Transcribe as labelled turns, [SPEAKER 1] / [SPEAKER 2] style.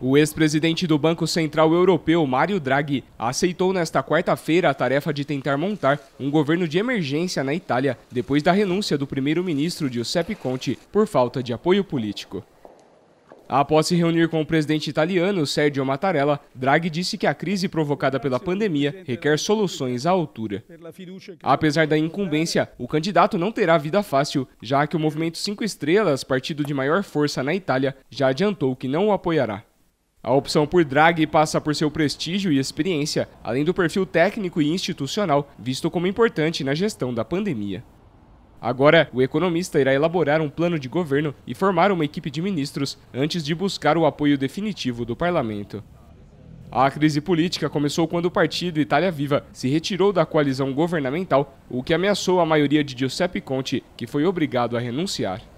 [SPEAKER 1] O ex-presidente do Banco Central Europeu, Mário Draghi, aceitou nesta quarta-feira a tarefa de tentar montar um governo de emergência na Itália, depois da renúncia do primeiro-ministro Giuseppe Conte por falta de apoio político. Após se reunir com o presidente italiano Sergio Mattarella, Draghi disse que a crise provocada pela pandemia requer soluções à altura. Apesar da incumbência, o candidato não terá vida fácil, já que o Movimento 5 Estrelas, partido de maior força na Itália, já adiantou que não o apoiará. A opção por drag passa por seu prestígio e experiência, além do perfil técnico e institucional, visto como importante na gestão da pandemia. Agora, o economista irá elaborar um plano de governo e formar uma equipe de ministros antes de buscar o apoio definitivo do parlamento. A crise política começou quando o partido Itália Viva se retirou da coalizão governamental, o que ameaçou a maioria de Giuseppe Conte, que foi obrigado a renunciar.